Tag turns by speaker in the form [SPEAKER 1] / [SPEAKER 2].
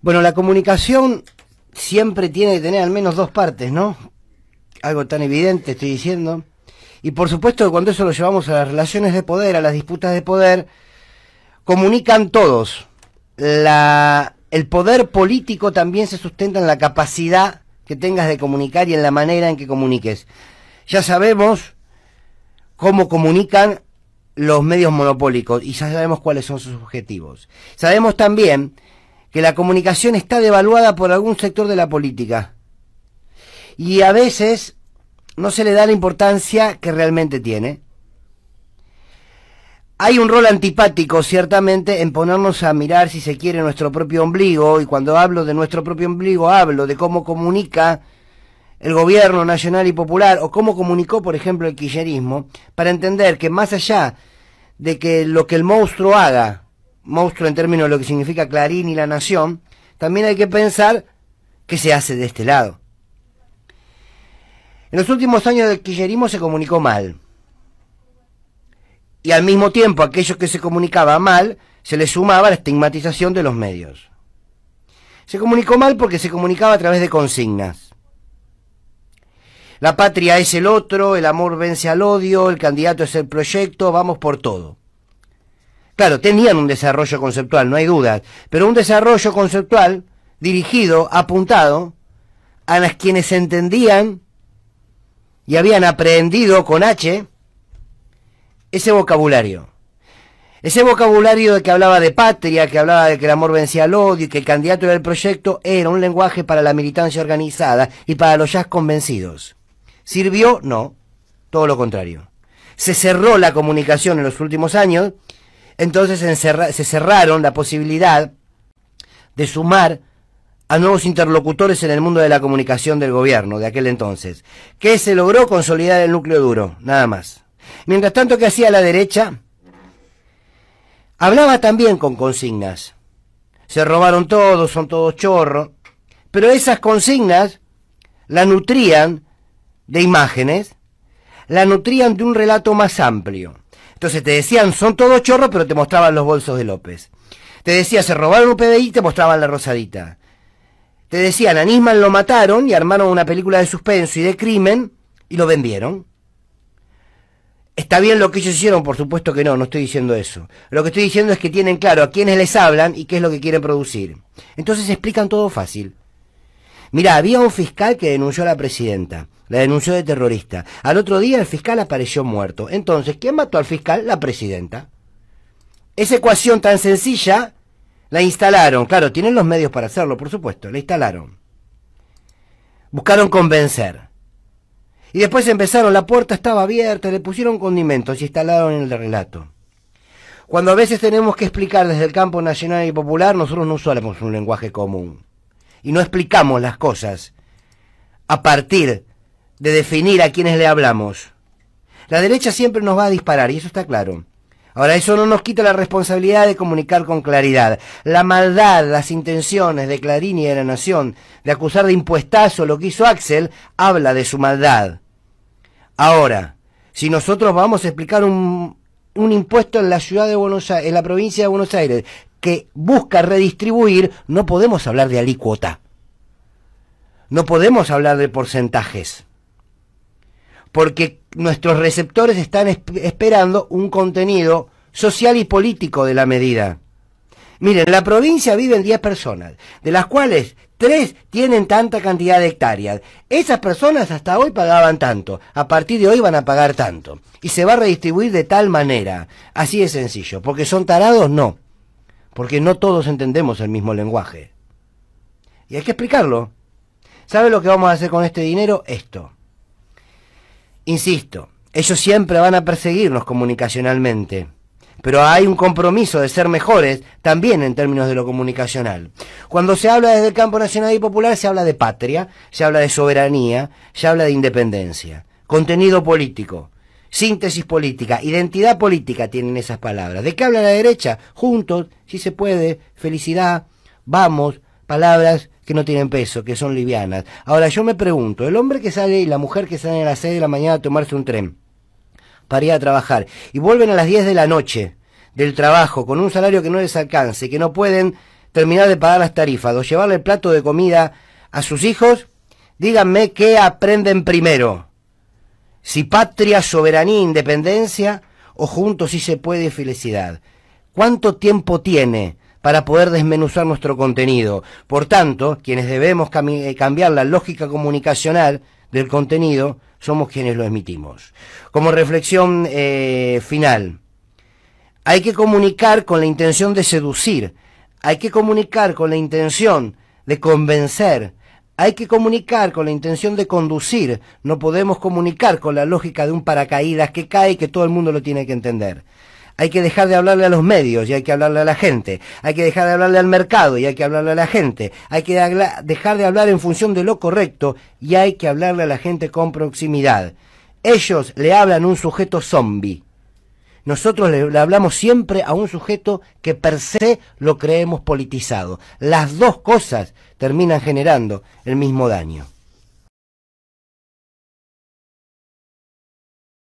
[SPEAKER 1] Bueno, la comunicación siempre tiene que tener al menos dos partes, ¿no? Algo tan evidente estoy diciendo. Y por supuesto cuando eso lo llevamos a las relaciones de poder, a las disputas de poder, comunican todos. La, el poder político también se sustenta en la capacidad que tengas de comunicar y en la manera en que comuniques. Ya sabemos cómo comunican los medios monopólicos y ya sabemos cuáles son sus objetivos. Sabemos también que la comunicación está devaluada por algún sector de la política y a veces no se le da la importancia que realmente tiene. Hay un rol antipático, ciertamente, en ponernos a mirar, si se quiere, nuestro propio ombligo, y cuando hablo de nuestro propio ombligo, hablo de cómo comunica el gobierno nacional y popular, o cómo comunicó, por ejemplo, el quillerismo, para entender que más allá de que lo que el monstruo haga monstruo en términos de lo que significa Clarín y la Nación, también hay que pensar qué se hace de este lado. En los últimos años del kirchnerismo se comunicó mal. Y al mismo tiempo, a aquellos que se comunicaba mal, se les sumaba la estigmatización de los medios. Se comunicó mal porque se comunicaba a través de consignas. La patria es el otro, el amor vence al odio, el candidato es el proyecto, vamos por todo. Claro, tenían un desarrollo conceptual, no hay duda, pero un desarrollo conceptual dirigido, apuntado a las quienes entendían y habían aprendido con H ese vocabulario. Ese vocabulario de que hablaba de patria, que hablaba de que el amor vencía al odio y que el candidato del proyecto era un lenguaje para la militancia organizada y para los ya convencidos. ¿Sirvió? No, todo lo contrario. Se cerró la comunicación en los últimos años entonces se cerraron la posibilidad de sumar a nuevos interlocutores en el mundo de la comunicación del gobierno de aquel entonces, que se logró consolidar el núcleo duro, nada más. Mientras tanto, ¿qué hacía la derecha? Hablaba también con consignas. Se robaron todos, son todos chorros, pero esas consignas la nutrían de imágenes, la nutrían de un relato más amplio. Entonces te decían, son todos chorros, pero te mostraban los bolsos de López. Te decían, se robaron un PBI, te mostraban la rosadita. Te decían, a lo mataron y armaron una película de suspenso y de crimen y lo vendieron. Está bien lo que ellos hicieron, por supuesto que no, no estoy diciendo eso. Lo que estoy diciendo es que tienen claro a quiénes les hablan y qué es lo que quieren producir. Entonces explican todo fácil. Mira, había un fiscal que denunció a la presidenta. La denunció de terrorista. Al otro día el fiscal apareció muerto. Entonces, ¿quién mató al fiscal? La presidenta. Esa ecuación tan sencilla la instalaron. Claro, tienen los medios para hacerlo, por supuesto. La instalaron. Buscaron convencer. Y después empezaron, la puerta estaba abierta, le pusieron condimentos y instalaron el relato. Cuando a veces tenemos que explicar desde el campo nacional y popular, nosotros no usamos un lenguaje común. Y no explicamos las cosas a partir de definir a quienes le hablamos. La derecha siempre nos va a disparar, y eso está claro. Ahora, eso no nos quita la responsabilidad de comunicar con claridad. La maldad, las intenciones de Clarín y de la Nación de acusar de impuestazo lo que hizo Axel, habla de su maldad. Ahora, si nosotros vamos a explicar un, impuesto en la ciudad de Buenos Aires, en la provincia de Buenos Aires, que busca redistribuir, no podemos hablar de alícuota. No podemos hablar de porcentajes porque nuestros receptores están esperando un contenido social y político de la medida. Miren, la provincia viven 10 personas, de las cuales 3 tienen tanta cantidad de hectáreas. Esas personas hasta hoy pagaban tanto, a partir de hoy van a pagar tanto. Y se va a redistribuir de tal manera. Así de sencillo. ¿Porque son tarados? No. Porque no todos entendemos el mismo lenguaje. Y hay que explicarlo. ¿Sabe lo que vamos a hacer con este dinero? Esto. Insisto, ellos siempre van a perseguirnos comunicacionalmente pero hay un compromiso de ser mejores también en términos de lo comunicacional. Cuando se habla desde el campo nacional y popular se habla de patria, se habla de soberanía, se habla de independencia, contenido político, síntesis política, identidad política tienen esas palabras. ¿De qué habla la derecha? Juntos, si se puede, felicidad, vamos, palabras que no tienen peso, que son livianas. Ahora yo me pregunto, el hombre que sale y la mujer que sale a las 6 de la mañana a tomarse un tren para ir a trabajar y vuelven a las 10 de la noche del trabajo con un salario que no les alcance, que no pueden terminar de pagar las tarifas o llevarle el plato de comida a sus hijos, díganme qué aprenden primero. Si patria, soberanía, independencia o juntos si se puede felicidad. ¿Cuánto tiempo tiene para poder desmenuzar nuestro contenido. Por tanto, quienes debemos eh, cambiar la lógica comunicacional del contenido somos quienes lo emitimos. Como reflexión eh, final, hay que comunicar con la intención de seducir, hay que comunicar con la intención de convencer, hay que comunicar con la intención de conducir, no podemos comunicar con la lógica de un paracaídas que cae y que todo el mundo lo tiene que entender. Hay que dejar de hablarle a los medios y hay que hablarle a la gente. Hay que dejar de hablarle al mercado y hay que hablarle a la gente. Hay que dejar de hablar en función de lo correcto y hay que hablarle a la gente con proximidad. Ellos le hablan a un sujeto zombie. Nosotros le, le, hablamos siempre a un sujeto que per se lo creemos politizado. Las dos cosas terminan generando el mismo daño.